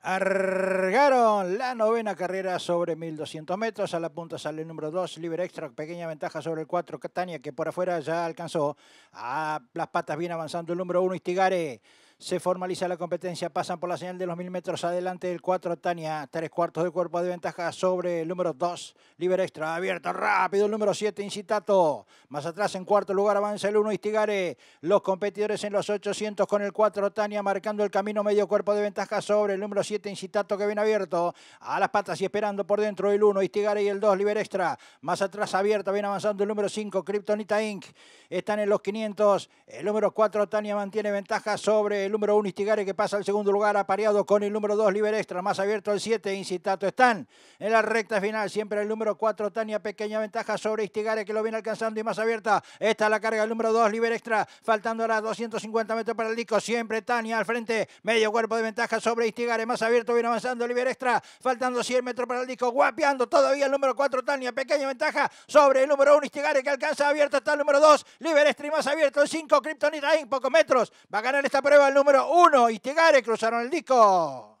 Argaron la novena carrera sobre 1200 metros. A la punta sale el número 2, Liber Extra. Pequeña ventaja sobre el 4, Catania, que por afuera ya alcanzó. A las patas viene avanzando el número 1, Istigare. Se formaliza la competencia, pasan por la señal de los mil metros adelante el 4 Tania, tres cuartos de cuerpo de ventaja sobre el número 2, Liber Extra, abierto rápido el número 7, Incitato, más atrás en cuarto lugar avanza el 1 Istigare, los competidores en los 800 con el 4 Tania marcando el camino medio cuerpo de ventaja sobre el número 7, Incitato que viene abierto, a las patas y esperando por dentro el 1 Istigare y el 2 Liber Extra, más atrás abierta, viene avanzando el número 5, Kryptonita Inc. Están en los 500, el número 4 Tania mantiene ventaja sobre el número 1 Istigare que pasa al segundo lugar, apareado con el número 2 Liber Extra, más abierto el 7 Incitato Están. En la recta final, siempre el número 4 Tania, pequeña ventaja sobre Istigare que lo viene alcanzando y más abierta. Está la carga el número 2 Liber Extra, faltando ahora 250 metros para el disco, siempre Tania al frente, medio cuerpo de ventaja sobre Istigare, más abierto viene avanzando Liber Extra, faltando 100 metros para el disco, guapeando todavía el número 4 Tania, pequeña ventaja sobre el número 1 Istigare que alcanza abierta está el número 2 Liber y más abierto el 5 Kryptonita en pocos metros. Va a ganar esta prueba número uno. Tegare cruzaron el disco.